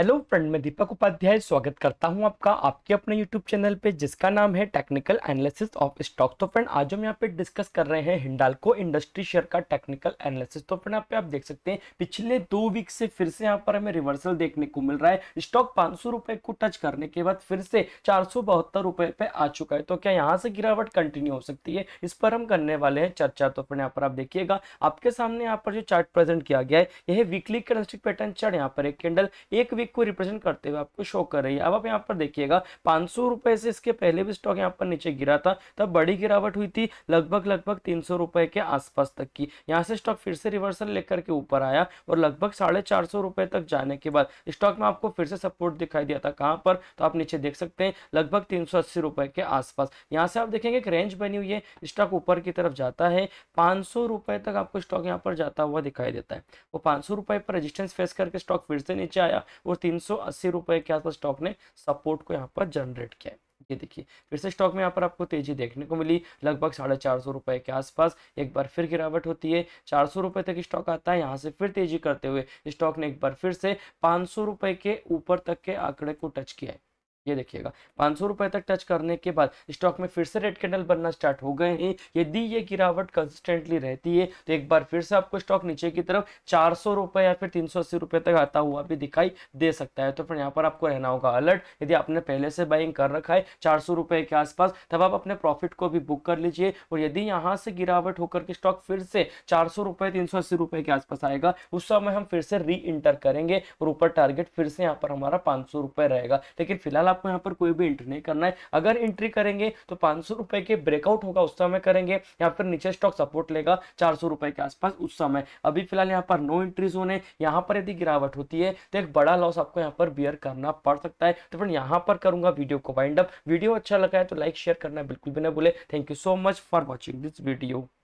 hello friend मैं दीपक उपाध्याय स्वागत करता हूं आपका आपके अपने यूट्यूब चैनल पे जिसका नाम है टेक्निकल एनालिसिस ऑफ स्टॉक तो फ्रेंड आज हम यहां पे डिस्कस कर रहे हैं हिंडालको इंडस्ट्री शेयर का टेक्निकल एनालिसिस तो फ्रेंड यहां पे आप देख सकते हैं पिछले दो वीक से फिर से यहां पर हमें रिवर्सल देखने को मिल रहा है स्टॉक पांच को टच करने के बाद फिर से चार पे आ चुका है तो क्या यहाँ से गिरावट कंटिन्यू हो सकती है इस पर हम करने वाले हैं चर्चा तो फ्रेंड यहाँ पर आप देखिएगा आपके सामने यहाँ पर जो चार्ट प्रेजेंट किया गया है यह वीकली करंस्टिक पैटर्न चार्ट यहाँ पर एक कैंडल एक वीक टॉपिक को रिप्रेजेंट करते हुए आपको शो कर रही है अब आप यहाँ पर देखिएगा पाँच से इसके पहले भी स्टॉक यहाँ पर नीचे गिरा था तब बड़ी गिरावट हुई थी लगभग लगभग तीन के आसपास तक की यहाँ से स्टॉक फिर से रिवर्सल लेकर के ऊपर आया और लगभग साढ़े चार सौ रुपए तक जाने के बाद स्टॉक में आपको फिर से सपोर्ट दिखाई दिया था कहाँ पर तो आप नीचे देख सकते हैं लगभग तीन सौ अस्सी रुपए के आसपास यहाँ से आप देखेंगे एक रेंज बनी हुई है स्टॉक ऊपर की तरफ जाता है पाँच सौ रुपए तक आपको स्टॉक यहाँ पर जाता हुआ दिखाई देता है वो पाँच सौ रुपए पर रेजिस्टेंस फेस करके स्टॉक फिर से नीचे आया और तीन सौ अस्सी रुपए के आसपास स्टॉक ने सपोर्ट को यहाँ पर जनरेट किया है ये देखिए फिर से स्टॉक में यहाँ पर आपको तेजी देखने को मिली लगभग साढ़े चार सौ रुपए के आसपास एक बार फिर गिरावट होती है चार सौ रुपए तक स्टॉक आता है यहाँ से फिर तेजी करते हुए स्टॉक ने एक बार फिर से पांच सौ रुपए के ऊपर तक के आंकड़े को टच किया है ये देखिएगा पाँच सौ रुपये तक टच करने के बाद स्टॉक में फिर से रेड कैंडल बनना स्टार्ट हो गए हैं यदि ये गिरावट कंसिस्टेंटली रहती है तो एक बार फिर से आपको स्टॉक नीचे की तरफ चार सौ रुपये या फिर तीन सौ अस्सी रुपये तक आता हुआ भी दिखाई दे सकता है तो फिर यहाँ पर आपको रहना होगा अलर्ट यदि आपने पहले से बाइंग कर रखा है चार सौ रुपये के आसपास तब आप अपने प्रॉफिट को भी बुक कर लीजिए और यदि यहाँ से गिरावट होकर के स्टॉक फिर से चार सौ रुपये तीन सौ अस्सी रुपये के आसपास आएगा उस समय हम फिर से री इंटर करेंगे और ऊपर टारगेट फिर से यहाँ पर हमारा पाँच सौ रुपये रहेगा लेकिन फिलहाल आपको यहाँ पर कोई भी एंट्री नहीं करना है अगर एंट्री करेंगे तो पांच सौ रुपए के ब्रेकआउट होगा उस समय करेंगे या फिर नीचे स्टॉक सपोर्ट लेगा चार सौ रुपए के आसपास उस समय अभी फिलहाल यहाँ पर नो एंट्री जोन है यहाँ पर यदि गिरावट होती है तो एक बड़ा लॉस आपको यहाँ पर बियर करना पड़ सकता है तो फिर यहाँ पर करूंगा वीडियो को वाइंड अप वीडियो अच्छा लगा है तो लाइक शेयर करना बिल्कुल भी ना भूले thank you so much for watching this video